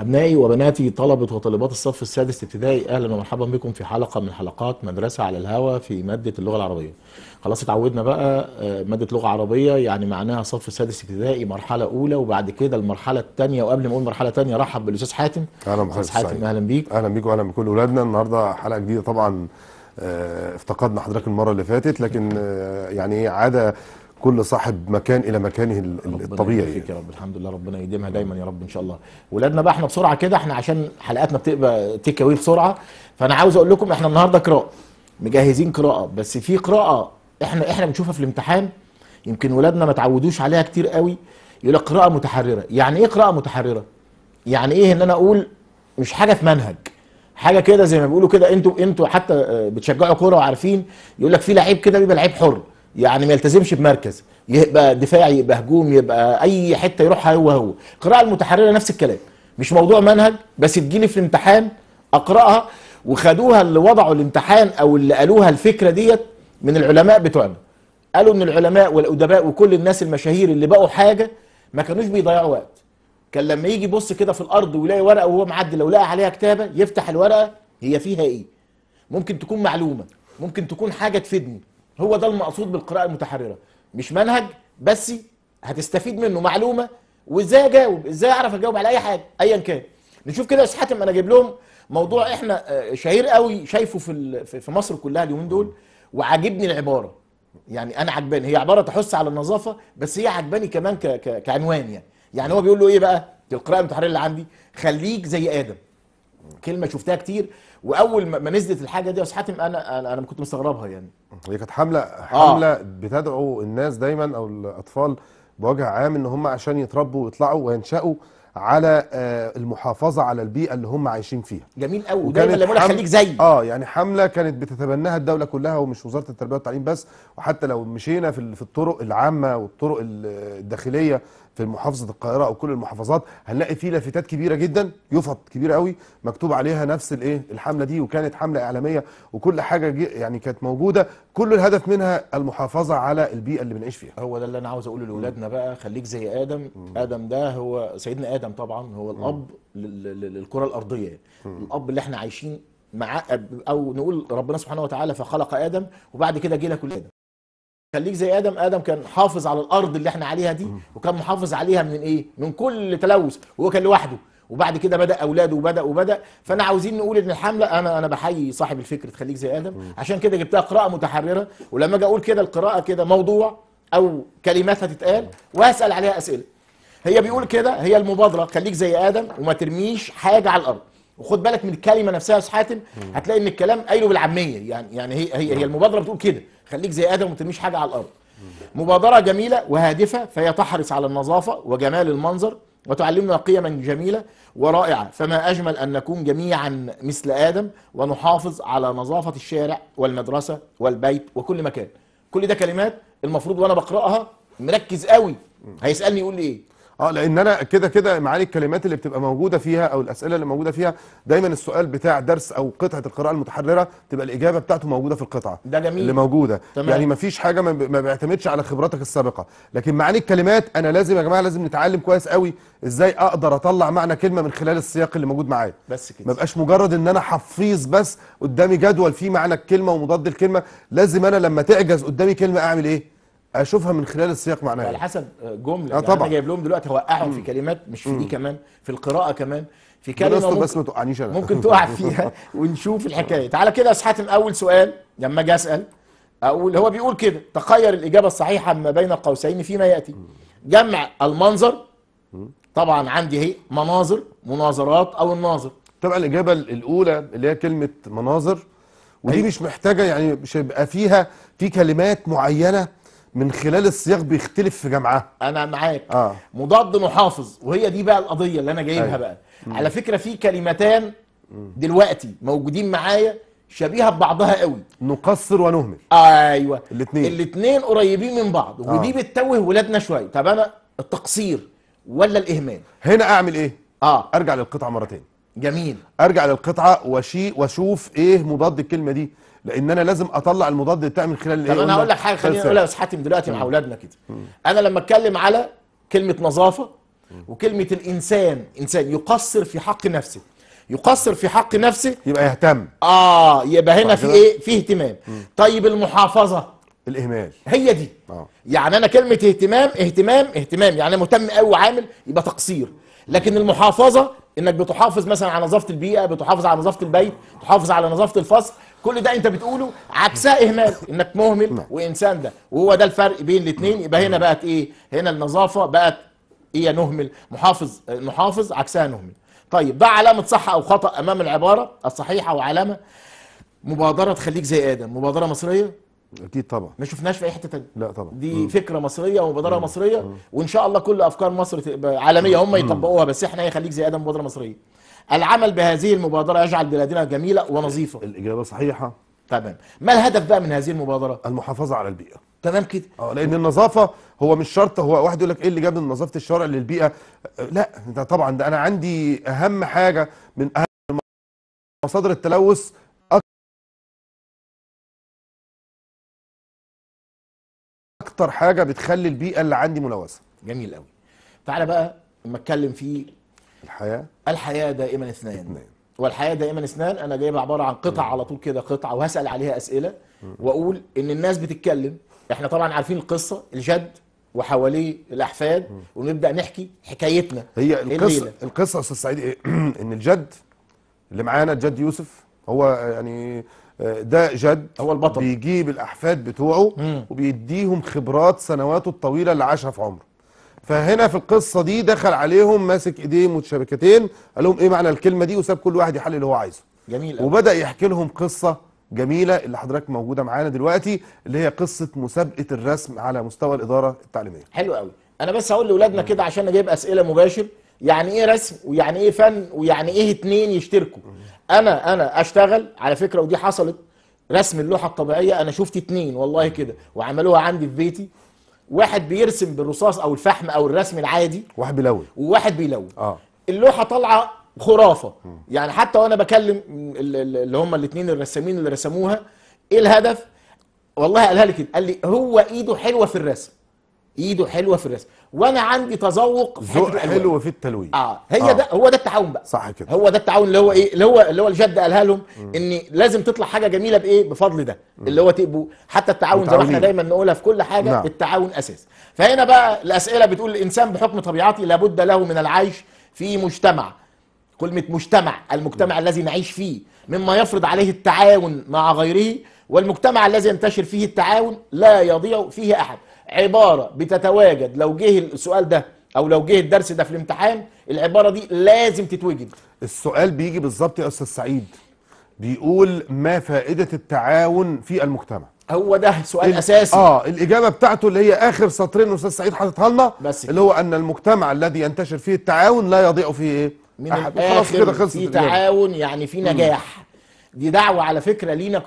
أبنائي وبناتي طلبة وطالبات الصف السادس ابتدائي أهلا ومرحبا بكم في حلقة من حلقات مدرسة على الهوا في مادة اللغة العربية خلاص اتعودنا بقى آه، مادة لغة عربية يعني معناها صف السادس ابتدائي مرحلة أولى وبعد كده المرحلة الثانية وقبل ما أقول مرحلة ثانية رحب بالأستاذ حاتم أهلا بحضرتك حاتم أهلا بيك أهلا بيك وأهلا بكل أولادنا النهاردة حلقة جديدة طبعا آه، افتقدنا حضرتك المره اللي فاتت لكن آه، يعني إيه، عاده كل صاحب مكان الى مكانه الطبيعي ربنا يا يعني. رب الحمد لله ربنا يديمها دايما يا رب ان شاء الله ولادنا بقى احنا بسرعه كده احنا عشان حلقاتنا بتبقى تيك بسرعه فانا عاوز اقول لكم احنا النهارده قراءه مجهزين قراءه بس في قراءه احنا احنا بنشوفها في الامتحان يمكن ولادنا ما تعودوش عليها كتير قوي يقول لك قراءه متحرره يعني ايه قراءه متحرره يعني ايه ان انا اقول مش حاجه في منهج حاجه كده زي ما بيقولوا كده انتوا انتوا حتى آه، بتشجعوا كوره وعارفين يقول لك في لعيب كده بيبقى لعيب حر يعني ما يلتزمش بمركز يبقى دفاعي يبقى هجوم يبقى اي حته يروحها هو هو القراءه المتحرره نفس الكلام مش موضوع منهج بس تجيلي في الامتحان اقراها وخدوها اللي وضعوا الامتحان او اللي قالوها الفكره ديت من العلماء بتوعنا قالوا ان العلماء والادباء وكل الناس المشاهير اللي بقوا حاجه ما كانوش بيضيعوا وقت كان لما يجي يبص كده في الارض ويلاقي ورقه وهو معدي لو لقى عليها كتابه يفتح الورقه هي فيها ايه ممكن تكون معلومه ممكن تكون حاجه تفيدني هو ده المقصود بالقراءة المتحررة مش منهج بس هتستفيد منه معلومة وازاي اجاوب ازاي اعرف اجاوب على اي حاجة ايا كان نشوف كده يا استاذ حاتم انا جايب لهم موضوع احنا آه، شهير قوي شايفه في في مصر كلها اليومين دول وعاجبني العبارة يعني انا عجباني هي عبارة تحث على النظافة بس هي عجباني كمان كعنوان يعني يعني هو بيقول له ايه بقى القراءة المتحررة اللي عندي خليك زي ادم كلمه شفتها كتير واول ما نزلت الحاجه دي يا استاذ حاتم انا انا كنت مستغربها يعني هي كانت حمله حمله آه. بتدعو الناس دايما او الاطفال بوجه عام ان هم عشان يتربوا ويطلعوا وينشأوا على آه، المحافظه على البيئه اللي هم عايشين فيها جميل قوي دايما لما بقول خليك زي اه يعني حمله كانت بتتبناها الدوله كلها ومش وزاره التربيه والتعليم بس وحتى لو مشينا في في الطرق العامه والطرق الداخليه في محافظه القاهره او كل المحافظات هنلاقي فيه لافتات كبيره جدا يفط كبيره قوي مكتوب عليها نفس الايه الحمله دي وكانت حمله اعلاميه وكل حاجه يعني كانت موجوده كل الهدف منها المحافظه على البيئه اللي بنعيش فيها هو ده اللي انا عاوز اقوله لاولادنا بقى خليك زي ادم ادم ده هو سيدنا ادم العالم طبعا هو الاب للكره الارضيه الاب اللي احنا عايشين معاه او نقول ربنا سبحانه وتعالى فخلق ادم وبعد كده جه لك ادم خليك زي ادم ادم كان حافظ على الارض اللي احنا عليها دي وكان محافظ عليها من ايه من كل تلوث وهو كان لوحده وبعد كده بدا اولاده وبدا وبدا فانا عاوزين نقول ان الحمله انا انا بحيي صاحب الفكره تخليك زي ادم عشان كده جبتها قراءه متحرره ولما اجي اقول كده القراءه كده موضوع او كلمات هتتقال واسال عليها اسئله هي بيقول كده هي المبادره خليك زي ادم وما ترميش حاجه على الارض وخد بالك من الكلمه نفسها يا حاتم هتلاقي ان الكلام قايله بالعاميه يعني يعني هي هي, هي المبادره بتقول كده خليك زي ادم وما ترميش حاجه على الارض مبادره جميله وهادفه فهي تحرص على النظافه وجمال المنظر وتعلمنا قيما جميلة ورائعة فما أجمل أن نكون جميعا مثل آدم ونحافظ على نظافة الشارع والمدرسة والبيت وكل مكان كل ده كلمات المفروض وأنا بقرأها مركز قوي هيسألني يقول لي إيه اه لان انا كده كده معاني الكلمات اللي بتبقى موجوده فيها او الاسئله اللي موجوده فيها دايما السؤال بتاع درس او قطعه القراءه المتحرره تبقى الاجابه بتاعته موجوده في القطعه ده جميل اللي موجوده تمام. يعني ما فيش حاجه ما بيعتمدش على خبراتك السابقه لكن معاني الكلمات انا لازم يا جماعه لازم نتعلم كويس قوي ازاي اقدر اطلع معنى كلمه من خلال السياق اللي موجود معايا بس كده ما بقاش مجرد ان انا حفيظ بس قدامي جدول فيه معنى الكلمه ومضاد الكلمه لازم انا لما تعجز قدامي كلمه اعمل ايه اشوفها من خلال السياق معناها على حسب آه، جمله آه يعني طبعا انا جايب لهم دلوقتي هوقعهم في كلمات مش في دي كمان في القراءه كمان في كلمه ممكن بس ما توقعنيش انا ممكن تقع فيها ونشوف الحكايه تعالى كده يا اسحاتم اول سؤال لما اجي اسال اقول هو بيقول كده تخير الاجابه الصحيحه ما بين قوسين فيما ياتي جمع المنظر طبعا عندي هي إيه؟ مناظر مناظرات او الناظر طبعا الاجابه الاولى اللي هي كلمه مناظر ودي أيوة. مش محتاجه يعني مش هيبقى فيها في كلمات معينه من خلال السياق بيختلف في جمعها انا معاك آه. مضاد محافظ وهي دي بقى القضيه اللي انا جايبها أيوة. بقى مم. على فكره في كلمتان دلوقتي موجودين معايا شبيهه ببعضها قوي نقصر ونهمل ايوه الاثنين الاثنين قريبين من بعض آه. ودي بتتوه ولادنا شويه طب انا التقصير ولا الاهمال هنا اعمل ايه اه ارجع للقطعه مرتين جميل ارجع للقطعه واشي واشوف ايه مضاد الكلمه دي لان انا لازم اطلع المضاد بتاعي من خلال طب انا هقول لك حاجه خليني اقولها يا استاذ حاتم دلوقتي مع اولادنا كده انا لما اتكلم على كلمه نظافه وكلمه الانسان انسان يقصر في حق نفسه يقصر في حق نفسه يبقى يهتم اه يبقى هنا في ايه في اهتمام مم. طيب المحافظه الاهمال هي دي آه. يعني انا كلمه اهتمام اهتمام اهتمام يعني انا مهتم قوي وعامل يبقى تقصير لكن المحافظه انك بتحافظ مثلا على نظافه البيئه بتحافظ على نظافه البيت بتحافظ على نظافه الفصل كل ده انت بتقوله عكسها اهمال انك مهمل نعم. وانسان ده وهو ده الفرق بين الاثنين يبقى هنا بقت ايه هنا النظافه بقت هي نهمل محافظ محافظ عكسها نهمل طيب ده علامه صح او خطا امام العباره الصحيحه وعلامه مبادره تخليك زي ادم مبادره مصريه اكيد طبعا ما شفناش في اي حته تانية لا طبعا دي مم. فكره مصريه ومبادره مم. مصريه مم. وان شاء الله كل افكار مصر تبقى عالميه هم يطبقوها بس احنا إيه، خليك زي ادم مبادره مصريه العمل بهذه المبادرة يجعل بلادنا جميلة ونظيفة الإجابة صحيحة تمام ما الهدف بقى من هذه المبادرة؟ المحافظة على البيئة تمام كده اه لان النظافه هو مش شرط هو واحد يقول لك ايه اللي جاب نظافه الشارع للبيئه آه، لا ده طبعا ده انا عندي اهم حاجه من اهم مصادر التلوث اكتر حاجه بتخلي البيئه اللي عندي ملوثه جميل قوي تعالى بقى اما اتكلم في الحياه الحياه دائما اثنين والحياه دائما اثنان انا جايبها عباره عن قطع على طول كده قطعه وهسال عليها اسئله واقول ان الناس بتتكلم احنا طبعا عارفين القصه الجد وحواليه الاحفاد ونبدا نحكي حكايتنا هي القصه القصه يا استاذ سعيد إيه؟ ان الجد اللي معانا الجد يوسف هو يعني آه، ده جد هو البطل بيجيب الاحفاد بتوعه مم. وبيديهم خبرات سنواته الطويله اللي عاشها في عمره فهنا في القصه دي دخل عليهم ماسك ايديه متشابكتين قال لهم ايه معنى الكلمه دي وساب كل واحد يحلل اللي هو عايزه جميل وبدا يحكي لهم قصه جميله اللي حضرتك موجوده معانا دلوقتي اللي هي قصه مسابقه الرسم على مستوى الاداره التعليميه حلو قوي انا بس هقول لاولادنا كده عشان اجيب اسئله مباشر يعني ايه رسم ويعني ايه فن ويعني ايه اتنين يشتركوا انا انا اشتغل على فكره ودي حصلت رسم اللوحه الطبيعيه انا شفت اتنين والله كده وعملوها عندي في بيتي واحد بيرسم بالرصاص او الفحم او الرسم العادي واحد بيلون وواحد بيلون اه اللوحه طالعه خرافه م. يعني حتى وانا بكلم اللي هم الاثنين الرسامين اللي رسموها ايه الهدف والله قالها لي كده قال لي هو ايده حلوه في الرسم ايده حلوه في الرسم وانا عندي تذوق ذوق حلو في التلوين اه هي آه. ده هو ده التعاون بقى صح كده هو ده التعاون اللي هو ايه اللي هو اللي هو الجد قالها لهم ان لازم تطلع حاجه جميله بايه بفضل ده مم. اللي هو تبقوا حتى التعاون زي ما احنا دايما نقولها في كل حاجه نعم. التعاون اساس فهنا بقى الاسئله بتقول الانسان بحكم طبيعته لابد له من العيش في مجتمع كلمه مجتمع المجتمع مم. الذي نعيش فيه مما يفرض عليه التعاون مع غيره والمجتمع الذي ينتشر فيه التعاون لا يضيع فيه احد عباره بتتواجد لو جه السؤال ده او لو جه الدرس ده في الامتحان العباره دي لازم تتوجد السؤال بيجي بالظبط يا استاذ سعيد بيقول ما فائده التعاون في المجتمع هو ده سؤال اساسي اه الاجابه بتاعته اللي هي اخر سطرين استاذ سعيد حاططها لنا اللي هو ان المجتمع الذي ينتشر فيه التعاون لا يضيع فيه ايه من الاخر كده في تعاون يعني في نجاح مم. دي دعوه على فكره لينا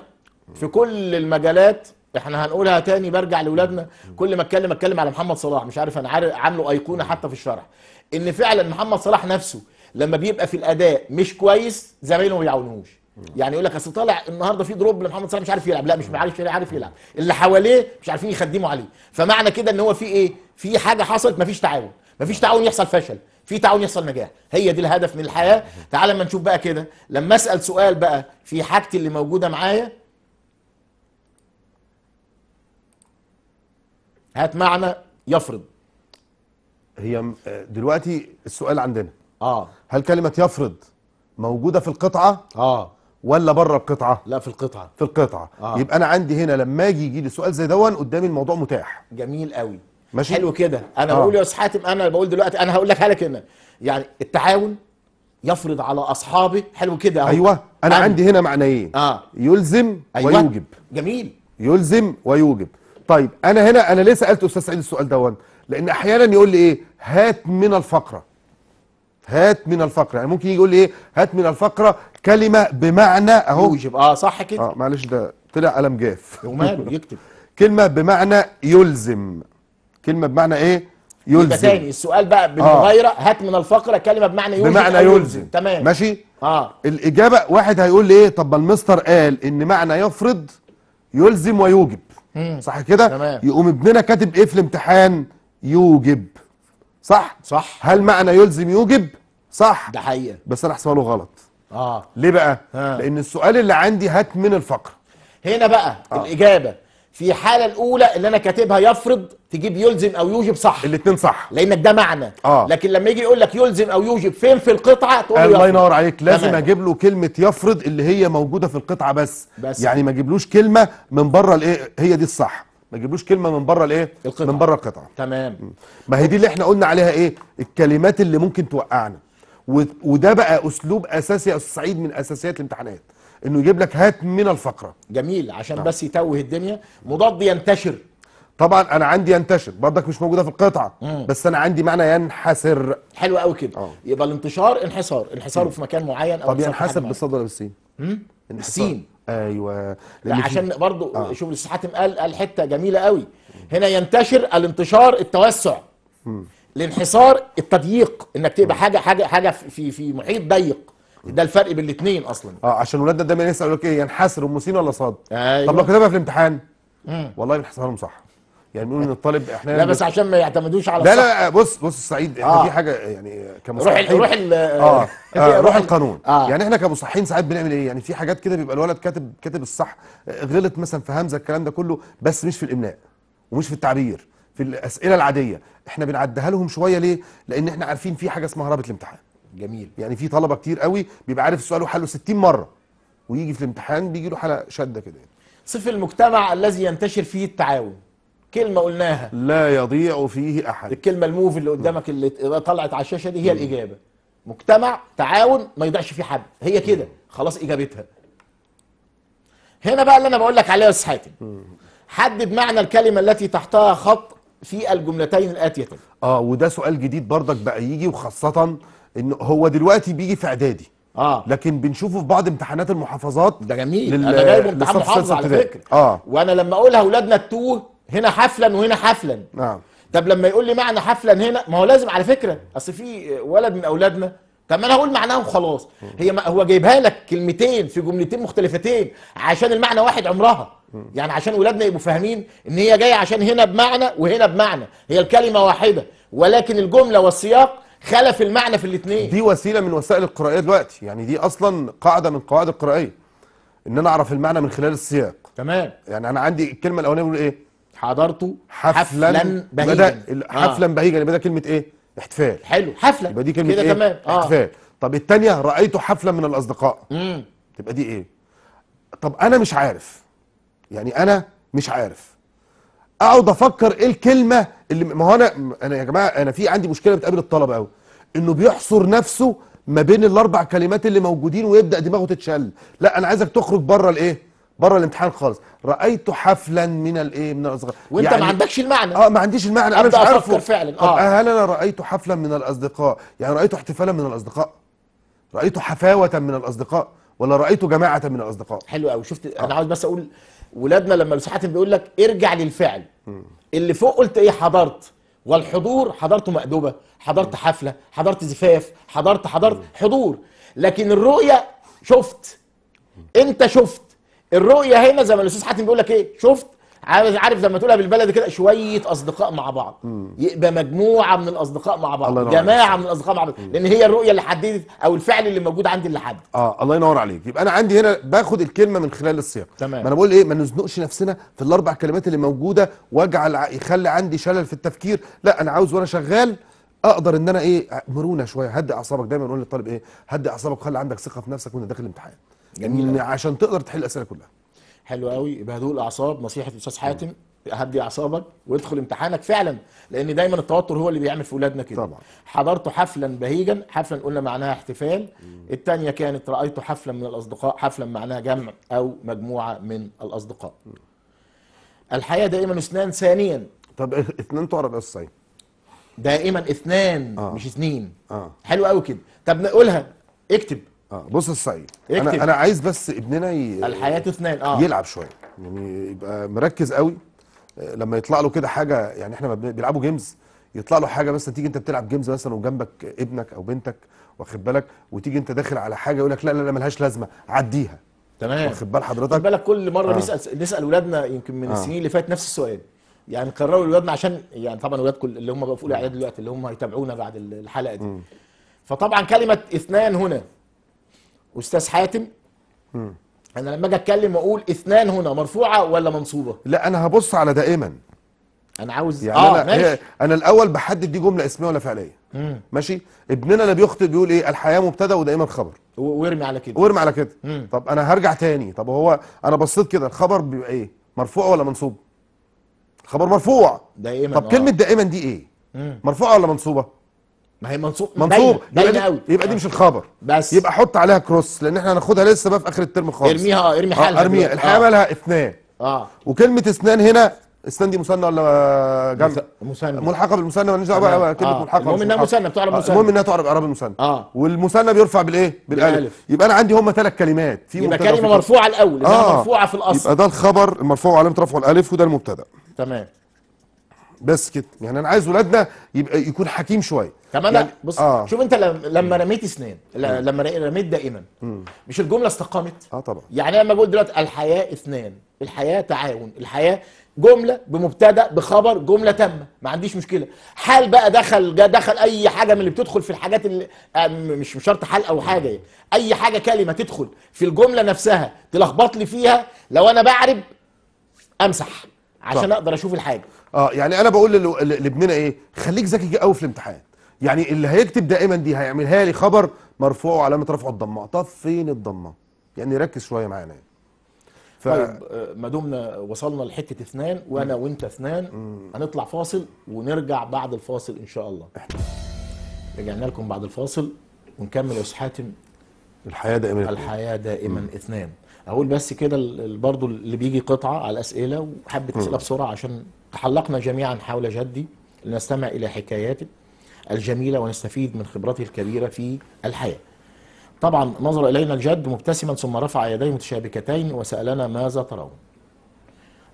في كل المجالات احنا هنقولها تاني برجع لاولادنا كل ما اتكلم اتكلم على محمد صلاح مش عارف انا عامله ايقونه حتى في الشرح ان فعلا محمد صلاح نفسه لما بيبقى في الاداء مش كويس زمايله ما بيعاونوش يعني يقول لك اصل طالع النهارده في دروب لمحمد صلاح مش عارف يلعب لا مش عارف عارف يلعب اللي حواليه مش عارفين يخدموا عليه فمعنى كده ان هو في ايه في حاجه حصلت مفيش تعاون مفيش تعاون يحصل فشل في تعاون يحصل نجاح هي دي الهدف من الحياه تعال اما نشوف بقى كده لما اسال سؤال بقى في حاجتي اللي موجوده معايا هات معنى يفرض هي دلوقتي السؤال عندنا اه هل كلمه يفرض موجوده في القطعه اه ولا بره القطعه لا في القطعه في القطعه آه. يبقى انا عندي هنا لما اجي يجي لي سؤال زي دون قدامي الموضوع متاح جميل قوي ماشي حلو كده انا آه. بقول يا استاذ حاتم انا بقول دلوقتي انا هقول لك حاجه هنا يعني التعاون يفرض على اصحابه حلو كده اهو ايوه انا عندي هنا معنيين إيه؟ اه يلزم أيوة. ويوجب جميل يلزم ويوجب طيب انا هنا انا ليه سالت استاذ سعيد السؤال دوت لان احيانا يقول لي ايه هات من الفقره هات من الفقره يعني ممكن يجي يقول لي ايه هات من الفقره كلمه بمعنى اهو يوجب اه صح كده اه معلش ده طلع قلم جاف وماله يكتب كلمه بمعنى يلزم كلمه بمعنى ايه يلزم يبقى تاني السؤال بقى آه. بالمغايره آه. هات من الفقره كلمه بمعنى يلزم بمعنى يلزم. يلزم تمام ماشي اه الاجابه واحد هيقول لي ايه طب ما المستر قال ان معنى يفرض يلزم ويوجب مم. صح كده تمام. يقوم ابننا كاتب ايه في الامتحان يوجب صح صح هل معنى يلزم يوجب صح ده حقيقه بس انا احسبها غلط اه ليه بقى ها. آه. لان السؤال اللي عندي هات من الفقره هنا بقى آه. الاجابه في الحاله الاولى اللي انا كاتبها يفرض تجيب يلزم او يوجب صح الاتنين صح لانك ده معنى آه. لكن لما يجي يقول لك يلزم او يوجب فين في القطعه تقول له الله ينور عليك لازم تمام. اجيب له كلمه يفرض اللي هي موجوده في القطعه بس, بس. يعني ما اجيبلوش كلمه من بره الايه هي دي الصح ما تجيبلوش كلمه من بره الايه القطعة. من بره القطعه تمام ما هي دي اللي احنا قلنا عليها ايه الكلمات اللي ممكن توقعنا وده بقى اسلوب اساسي يا استاذ سعيد من اساسيات الامتحانات انه يجيب لك هات من الفقره جميل عشان نعم. بس يتوه الدنيا مضاد ينتشر طبعا انا عندي ينتشر برضك مش موجوده في القطعه مم. بس انا عندي معنى ينحسر حلو قوي كده أوه. يبقى الانتشار انحسار انحساره في مكان معين او طب ينحسر بالصاد ولا بالسين السين ايوه عشان برضو آه. شوف حاتم قال قال حته جميله قوي هنا ينتشر الانتشار التوسع مم. الانحصار التضييق انك تبقى حاجه حاجه حاجه في في محيط ضيق ده الفرق بين الاثنين اصلا اه عشان ولادنا دايما يسال يقول لك ايه ينحسر ام سين ولا صاد أيوة. طب لو كتبها في الامتحان مم. والله بنحسبها لهم صح يعني بيقولوا ان الطالب احنا لا بس عشان ما يعتمدوش على لا لا بص بص سعيد احنا آه. في حاجه يعني كمصحين آه، آه، روح روح اه, آه روح القانون آه. يعني احنا كمصحين ساعات بنعمل ايه يعني في حاجات كده بيبقى الولد كاتب كاتب الصح غلط مثلا في همزه الكلام ده كله بس مش في الاملاء ومش في التعبير في الاسئله العاديه احنا بنعديها لهم شويه ليه لان احنا عارفين في حاجه اسمها هربه الامتحان جميل يعني في طلبه كتير قوي بيبقى عارف السؤال وحله 60 مره ويجي في الامتحان بيجي له حلقه شده كده يعني. صف المجتمع الذي ينتشر فيه التعاون كلمه قلناها لا يضيع فيه احد الكلمه الموف اللي قدامك اللي طلعت على الشاشه دي هي م. الاجابه مجتمع تعاون ما يضيعش فيه حد هي كده خلاص اجابتها هنا بقى اللي انا بقول لك عليه يا استاذ حاتم حدد معنى الكلمه التي تحتها خط في الجملتين الاتيتين اه وده سؤال جديد برضك بقى يجي وخاصه ان هو دلوقتي بيجي في اعدادي اه لكن بنشوفه في بعض امتحانات المحافظات ده جميل لل... انا جايب امتحان محافظه على فكره اه وانا لما اقول لاولادنا التوه هنا حفلا وهنا حفلا نعم طب لما يقول لي معنى حفلا هنا ما هو لازم على فكره اصل في ولد من اولادنا طب ما انا هقول معناها وخلاص هي ما هو جايبها لك كلمتين في جملتين مختلفتين عشان المعنى واحد عمرها يعني عشان ولادنا يبقوا فاهمين ان هي جايه عشان هنا بمعنى وهنا بمعنى هي الكلمه واحده ولكن الجمله والسياق خلف المعنى في الاثنين دي وسيله من وسائل القراءيه دلوقتي يعني دي اصلا قاعده من قواعد القراءيه ان انا اعرف المعنى من خلال السياق تمام يعني انا عندي الكلمه الاولانيه بيقول ايه حضرته حفلا, بهيجا آه. حفلا آه. بهيجا يبقى ده كلمه ايه احتفال حلو حفله يبقى دي كلمه كده إيه؟ تمام آه. احتفال طب الثانيه رايته حفله من الاصدقاء امم تبقى دي ايه طب انا مش عارف يعني انا مش عارف اقعد افكر ايه الكلمه اللي ما هو انا انا يا جماعه انا في عندي مشكله بتقابل الطلبه قوي انه بيحصر نفسه ما بين الاربع كلمات اللي موجودين ويبدا دماغه تتشل لا انا عايزك تخرج بره الايه بره الامتحان خالص رايت حفلا من الايه من الاصدقاء وانت يعني ما عندكش المعنى اه ما عنديش المعنى انا مش عارفه فعلا آه. هل انا رايت حفلا من الاصدقاء يعني رايت احتفالا من الاصدقاء رايت حفاوه من الاصدقاء ولا رايت جماعه من الاصدقاء حلو قوي شفت آه. انا عاوز بس اقول ولادنا لما حاتم بيقول لك ارجع للفعل اللي فوق قلت ايه حضرت والحضور حضرته مأدوبة حضرت حفلة حضرت زفاف حضرت حضرت حضور لكن الرؤية شفت انت شفت الرؤية هنا زي ما الأستاذ حاتم بيقول لك ايه شفت عارف عارف لما تقولها بالبلدي كده شويه اصدقاء مع بعض مم. يبقى مجموعه من الاصدقاء مع بعض الله جماعه عليك. من الاصدقاء مع بعض مم. لان هي الرؤيه اللي حددت او الفعل اللي موجود عندي اللي حدد اه الله ينور عليك يبقى انا عندي هنا باخد الكلمه من خلال السياق تمام ما انا بقول ايه ما نزنقش نفسنا في الاربع كلمات اللي موجوده واجعل يخلي عندي شلل في التفكير لا انا عاوز وانا شغال اقدر ان انا ايه مرونه شويه هدي اعصابك دايما نقول للطالب ايه هدي اعصابك خلي عندك ثقه في نفسك وانت داخل الامتحان جميل عشان تقدر تحل الاسئله كلها حلو قوي يبقى هدوء الاعصاب نصيحه الاستاذ حاتم هدي اعصابك وادخل امتحانك فعلا لان دايما التوتر هو اللي بيعمل في اولادنا كده طبعا حضرت حفلا بهيجا حفلا قلنا معناها احتفال الثانيه كانت رايت حفلا من الاصدقاء حفلا معناها جمع او مجموعه من الاصدقاء الحياه دائما اثنان ثانيا طب اثنان تعرف الصين طيب. دائما اثنان آه. مش اثنين آه. حلو قوي كده طب نقولها اكتب اه بص الصعيد انا انا عايز بس ابننا ي... الحياه اثنين اه يلعب شويه يعني يبقى مركز قوي آه، لما يطلع له كده حاجه يعني احنا بيلعبوا جيمز يطلع له حاجه مثلا تيجي انت بتلعب جيمز مثلا وجنبك ابنك او بنتك واخد بالك وتيجي انت داخل على حاجه يقول لك لا لا لا ملهاش لازمه عديها تمام واخد بال حضرتك واخد بالك كل مره آه. نسال نسال ولادنا يمكن من آه. السنين اللي فاتت نفس السؤال يعني قرروا اولادنا عشان يعني طبعا ولاد كل اللي هم بقوا في اولى دلوقتي اللي هم هيتابعونا بعد الحلقه دي م. فطبعا كلمه اثنان هنا استاذ حاتم مم. انا لما اجي اتكلم واقول اثنان هنا مرفوعه ولا منصوبه لا انا هبص على دائما انا عاوز يعني آه أنا, ماشي. انا الاول بحدد دي جمله اسميه ولا فعليه مم. ماشي ابننا اللي بيخطئ بيقول ايه الحياه مبتدا ودائما خبر وارمي على كده وارمي على كده مم. طب انا هرجع تاني طب هو انا بصيت كده الخبر بيبقى ايه مرفوع ولا منصوب الخبر مرفوع دائما طب آه. كلمه دائما دي ايه مرفوعه ولا منصوبه ما هي منصوب منصوب باينه دي, قوي يبقى دي مش آه. الخبر بس يبقى حط عليها كروس لان احنا هناخدها لسه بقى في اخر الترم خالص ارميها اه ارمي حالها ارميها الحقيقه آه. مالها اثنان اه وكلمه اثنان هنا اسنان دي مثنى ولا جمع؟ مثنى ملحقه بالمثنى ولا دعوه بقى كلمه آه. ملحقه المهم انها مثنى بتعرب مثنى المهم انها تعرب اعراب المثنى اه والمثنى بيرفع بالايه؟ بالالف يبقى انا عندي هم ثلاث كلمات في يبقى كلمه مرفوعه الاول آه. مرفوعه في الاصل يبقى ده الخبر المرفوع وعلامه رفعه الالف وده المبتدا تمام بس كده يعني انا عايز ولادنا يبقى يكون حكيم شويه طب يعني بص آه. شوف انت لما رميت اسنان لما رميت دائما مش الجمله استقامت اه طبعا يعني لما بقول دلوقتي الحياه اثنان الحياه تعاون الحياه جمله بمبتدا بخبر جمله تامه ما عنديش مشكله حال بقى دخل جا دخل اي حاجه من اللي بتدخل في الحاجات اللي آه، مش مش شرط حال او حاجه يعني اي حاجه كلمه تدخل في الجمله نفسها تلخبط لي فيها لو انا بعرب امسح عشان طبعا. اقدر اشوف الحاجه اه يعني انا بقول لابننا ايه خليك ذكي قوي في الامتحان يعني اللي هيكتب دائما دي هيعملها لي خبر مرفوع وعلامه رفع الضمه طب فين الضمه يعني ركز شويه معانا يعني. ف... طيب آه، ما دمنا وصلنا لحته اثنان وانا م. وانت اثنان م. هنطلع فاصل ونرجع بعد الفاصل ان شاء الله رجعنا لكم بعد الفاصل ونكمل يا استاذ حاتم الحياه دائما الحياه دائما م. اثنان اقول بس كده برضو اللي بيجي قطعه على الاسئله وحابه اسئله بسرعه عشان تحلقنا جميعا حول جدي لنستمع إلى حكاياته الجميلة ونستفيد من خبرته الكبيرة في الحياة طبعا نظر إلينا الجد مبتسما ثم رفع يديه متشابكتين وسألنا ماذا ترون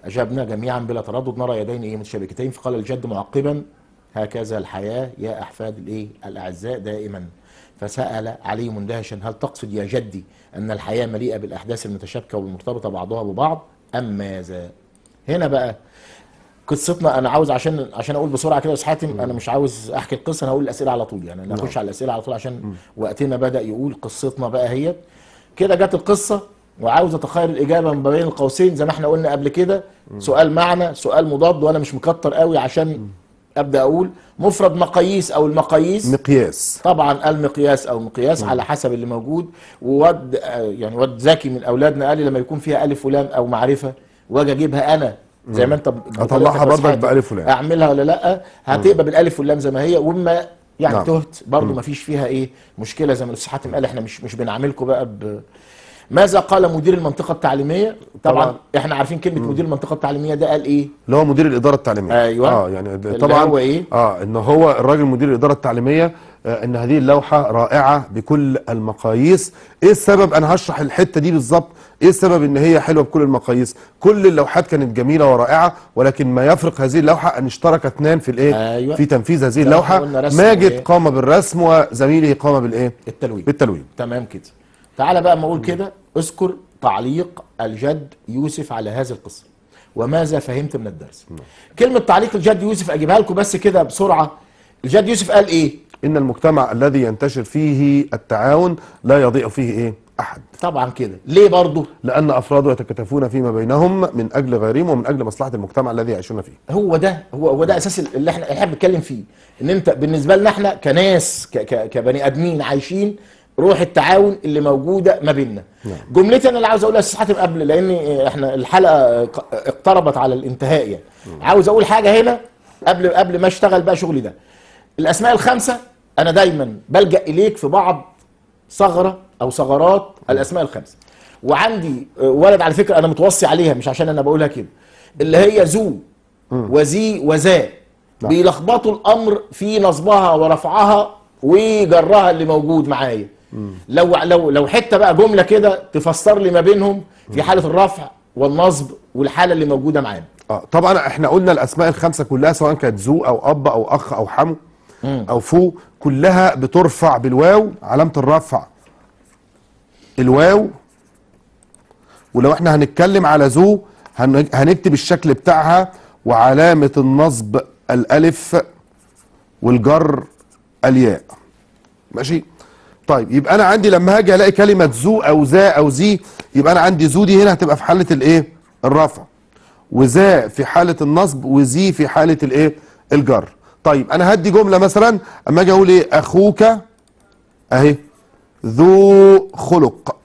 أجبنا جميعا بلا تردد نرى يدين إيه متشابكتين فقال الجد معقبا هكذا الحياة يا أحفاد الإيه الأعزاء دائما فسأل علي مندهشا هل تقصد يا جدي أن الحياة مليئة بالأحداث المتشابكة والمرتبطة بعضها ببعض أم ماذا هنا بقى قصتنا انا عاوز عشان عشان اقول بسرعه كده بس حاتم انا مش عاوز احكي القصه انا هقول الاسئله على طول يعني انا على الاسئله على طول عشان وقتنا بدا يقول قصتنا بقى هي كده جت القصه وعاوز اتخيل الاجابه ما بين القوسين زي ما احنا قلنا قبل كده سؤال معنى سؤال مضاد وانا مش مكتر قوي عشان ابدا اقول مفرد مقاييس او المقاييس مقياس طبعا المقياس او مقياس على حسب اللي موجود وواد يعني واد ذكي من اولادنا قال لي لما يكون فيها الف ولام او معرفه واجي اجيبها انا زي ما انت هطلعها برضك بالف ولام اعملها ولا لا هتبقى بالالف واللام زي ما هي واما يعني نعم. تهت برضه ما فيش فيها ايه مشكله زي ما الاستاذ حاتم قال احنا مش مش بنعاملكم بقى ب... ماذا قال مدير المنطقه التعليميه طبعا, طبعا. احنا عارفين كلمه مدير المنطقه التعليميه ده قال ايه اللي هو مدير الاداره التعليميه ايوه اه يعني طبعا هو ايه اه ان هو الراجل مدير الاداره التعليميه آه، ان هذه اللوحه رائعه بكل المقاييس ايه السبب انا هشرح الحته دي بالظبط ايه السبب ان هي حلوه بكل المقاييس كل اللوحات كانت جميله ورائعه ولكن ما يفرق هذه اللوحه ان اشترك اثنان في الايه أيوة. في تنفيذ هذه اللوحه ماجد إيه؟ قام بالرسم وزميله قام بالايه التلوين بالتلوين تمام كده تعالى بقى اما اقول كده اذكر تعليق الجد يوسف على هذه القصه وماذا فهمت من الدرس م. نعم. كلمه تعليق الجد يوسف اجيبها لكم بس كده بسرعه الجد يوسف قال ايه ان المجتمع الذي ينتشر فيه التعاون لا يضيع فيه ايه احد طبعا كده ليه برضه لان افراده يتكاتفون فيما بينهم من اجل غيرهم ومن اجل مصلحه المجتمع الذي يعيشون فيه هو ده هو هو ده اساس اللي احنا احنا بنتكلم فيه ان انت بالنسبه لنا احنا كناس ك ك كبني ادمين عايشين روح التعاون اللي موجوده ما بيننا نعم. جملتي انا اللي عاوز اقولها استاذ حاتم قبل لان احنا الحلقه اقتربت على الانتهاء يعني عاوز اقول حاجه هنا قبل قبل ما اشتغل بقى شغلي ده الاسماء الخمسه انا دايما بلجا اليك في بعض ثغره او ثغرات الاسماء الخمسه وعندي آه، ولد على فكره انا متوصي عليها مش عشان انا بقولها كده اللي هي ذو وذي وذا بيلخبطوا الامر في نصبها ورفعها وجرها اللي موجود معايا لو لو لو حته بقى جمله كده تفسر لي ما بينهم في حاله الرفع والنصب والحاله اللي موجوده معانا اه طبعا احنا قلنا الاسماء الخمسه كلها سواء كانت ذو او اب او اخ او حمو او فوق كلها بترفع بالواو علامه الرفع الواو ولو احنا هنتكلم على ذو هنكتب الشكل بتاعها وعلامه النصب الالف والجر الياء ماشي طيب يبقى انا عندي لما هاجي الاقي كلمه ذو او ذا او ذي يبقى انا عندي ذو دي هنا هتبقى في حاله الايه الرفع وذا في حاله النصب وذي في حاله الايه الجر طيب انا هدي جمله مثلا اما اجي اقول ايه اخوك اهي ذو خلق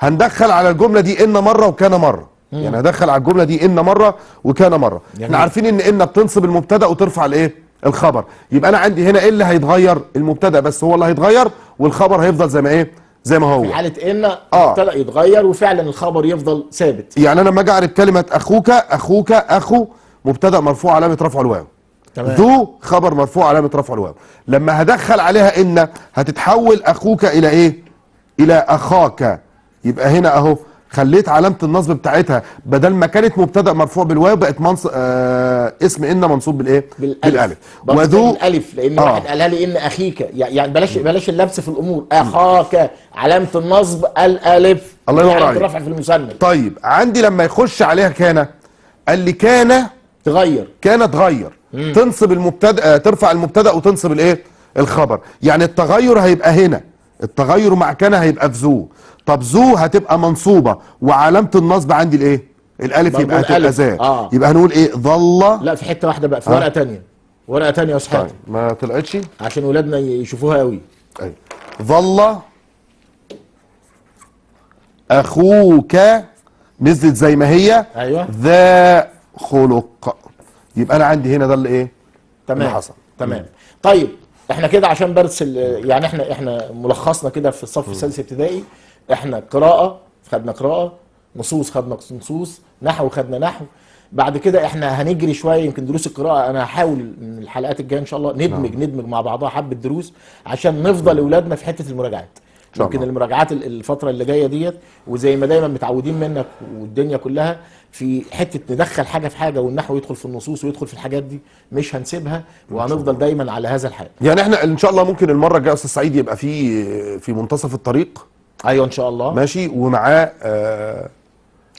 هندخل على الجمله دي ان مره وكان مره مم. يعني هدخل على الجمله دي ان مره وكان مره يعني احنا عارفين ان ان بتنصب المبتدا وترفع الايه الخبر يبقى انا عندي هنا ايه اللي هيتغير المبتدا بس هو اللي هيتغير والخبر هيفضل زي ما ايه زي ما هو في حاله ان آه. المبتدا يتغير وفعلا الخبر يفضل ثابت يعني انا لما اجي اعرف كلمه اخوك اخوك اخو مبتدا مرفوع علامه رفعه الواو تمام. ذو خبر مرفوع علامه رفع الواو لما هدخل عليها ان هتتحول اخوك الى ايه الى اخاك يبقى هنا اهو خليت علامه النصب بتاعتها بدل ما كانت مبتدا مرفوع بالواو بقت منص... آه... اسم ان منصوب بالايه بالالف, بالألف. وذو الالف لان آه. واحد قالها لي ان اخيك يعني بلاش بلاش اللبس في الامور اخاك علامه النصب الالف الله ينور عليك رفع في المثنى طيب عندي لما يخش عليها كان قال لي كان تغير كان تغير تنصب المبتدا آه، ترفع المبتدا وتنصب الايه الخبر يعني التغير هيبقى هنا التغير مع كان هيبقى في ذو طب ذو هتبقى منصوبه وعلامه النصب عندي الايه الالف يبقى هتبقى زاد آه. يبقى هنقول ايه ظل لا في حته واحده بقى في آه. ورقه ثانيه ورقه ثانيه يا اصحابي طيب. ما طلعتش عشان ولادنا يشوفوها قوي ايوه طيب. ظل اخوك نزلت زي ما هي ايوه ذا خلق يبقى انا عندي هنا ده اللي ايه تمام اللي حصل تمام طيب احنا كده عشان درس يعني احنا احنا ملخصنا كده في الصف السادس ابتدائي احنا قراءه خدنا قراءه نصوص خدنا نصوص نحو خدنا نحو بعد كده احنا هنجري شويه يمكن دروس القراءه انا هحاول من الحلقات الجايه ان شاء الله ندمج نعم. ندمج مع بعضها حبه دروس عشان نفضل اولادنا في حته المراجعات ممكن المراجعات الفتره اللي جايه ديت وزي ما دايما متعودين منك والدنيا كلها في حته ندخل حاجه في حاجه والنحو يدخل في النصوص ويدخل في الحاجات دي مش هنسيبها وهنفضل دايما على هذا الحال يعني احنا ان شاء الله ممكن المره الجايه استاذ سعيد يبقى في في منتصف الطريق ايوه ان شاء الله ماشي ومعاه آه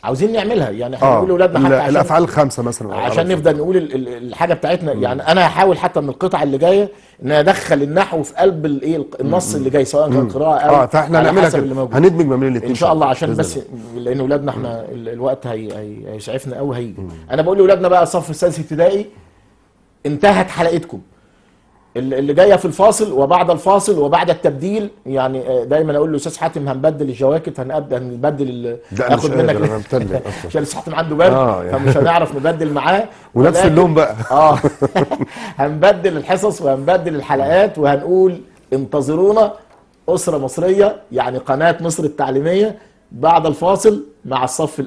عاوزين نعملها يعني احنا بنقول آه. لاولادنا حتى عشان الافعال الخمسه مثلا عشان نفضل نقول الحاجه بتاعتنا مم. يعني انا هحاول حتى من القطع اللي جايه ان ادخل النحو في قلب الايه النص اللي جاي سواء كان قراءه او اه فاحنا هنعملها كده هندمج ما بين الاثنين ان شاء الله عشان بس لان اولادنا احنا الوقت هيسعفنا قوي هيجي انا بقول لاولادنا بقى صف الثالث ابتدائي انتهت حلقتكم اللي جايه في الفاصل وبعد الفاصل وبعد التبديل يعني آه، دايما اقول له استاذ حاتم هنبدل الجواكت هنبدل هنبدل ناخد منك عشان استاذ حاتم عنده برد آه يعني. فمش هنعرف نبدل معاه ونفس اللون بقى اه هنبدل الحصص وهنبدل الحلقات وهنقول انتظرونا اسره مصريه يعني قناه مصر التعليميه بعد الفاصل مع الصف